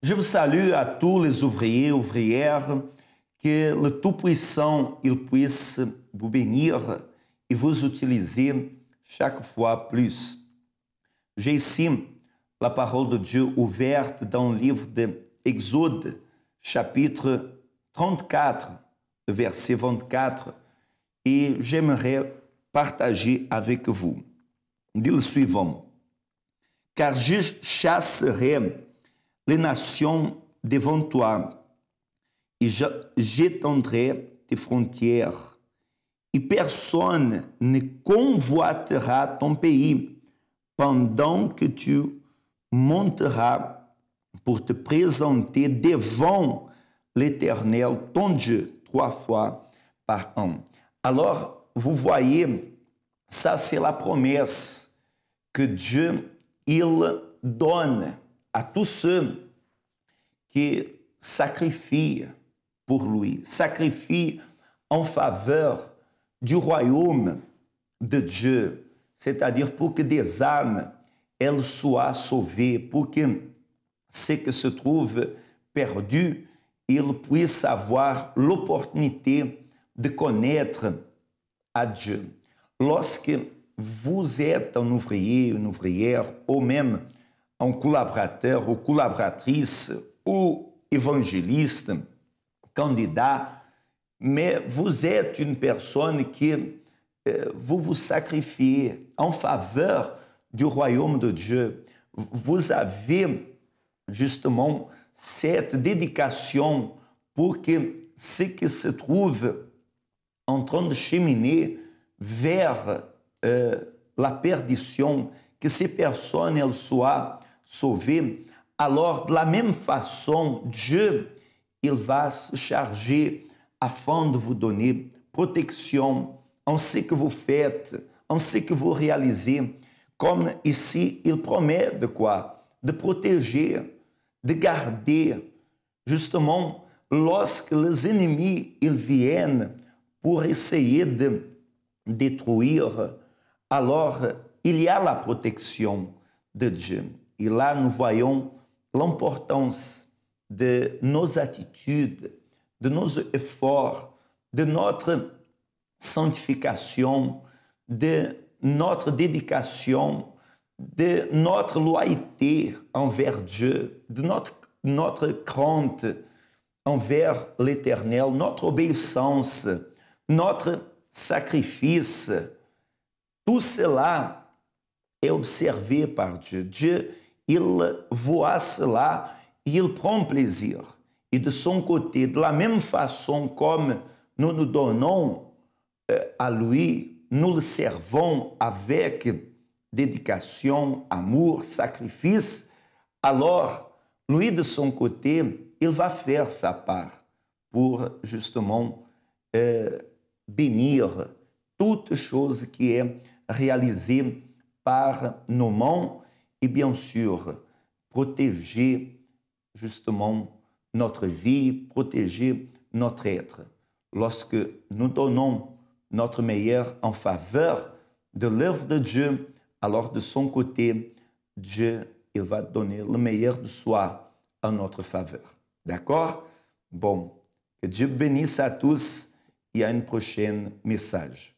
Je vous salue à tous les ouvriers, ouvrières, que le Tout-Puissant, il puisse vous bénir et vous utiliser chaque fois plus. J'ai ici la parole de Dieu ouverte dans le livre de Exode, chapitre 34, verset 24, et j'aimerais partager avec vous. Dit le suivant, car je chasserai les nations devant toi, et j'étendrai tes frontières, et personne ne convoitera ton pays pendant que tu monteras pour te présenter devant l'Éternel, ton Dieu, trois fois par an. Alors, vous voyez, ça c'est la promesse que Dieu, il donne à tous ceux qui sacrifient pour lui, sacrifient en faveur du royaume de Dieu, c'est-à-dire pour que des âmes, elles soient sauvées, pour que ceux qui se trouvent perdus, ils puissent avoir l'opportunité de connaître à Dieu. Lorsque vous êtes un ouvrier, une ouvrière, ou même a um ou collaboratrice ou évangéliste, candidat, mais vous êtes une personne qui euh, vous vous sacrifiez en faveur du royaume de Dieu. Vous avez justement cette dédication pour que ce qui se trouve en train de cheminer vers euh, la perdition, que ces personnes elles soient sauver, alors de la même façon, Dieu, il va se charger afin de vous donner protection en ce que vous faites, en ce que vous réalisez. Comme ici, il promet de quoi De protéger, de garder. Justement, lorsque les ennemis viennent pour essayer de détruire, alors il y a la protection de Dieu. e lá nous voyons l'importance de nos atitudes, de nos efforts, de notre sanctification, de notre dedicação, de notre loyauté envers Dieu, de notre, notre crainte envers l'Éternel, notre obéissance, notre sacrifice. Tout cela é observé par Dieu. Dieu il voit cela, ele prend plaisir. E de son côté, de la même façon comme nous nous donnons euh, à lui, nous le servons avec dédication, amour, sacrifice, alors lui de son côté, il va faire sa part pour justement euh, bénir toute chose qui est réalisée par nos mains et bien sûr protéger justement notre vie, protéger notre être. Lorsque nous donnons notre meilleur en faveur de l'œuvre de Dieu, alors de son côté, Dieu, il va donner le meilleur de soi en notre faveur. D'accord Bon, que Dieu bénisse à tous et à une prochaine message.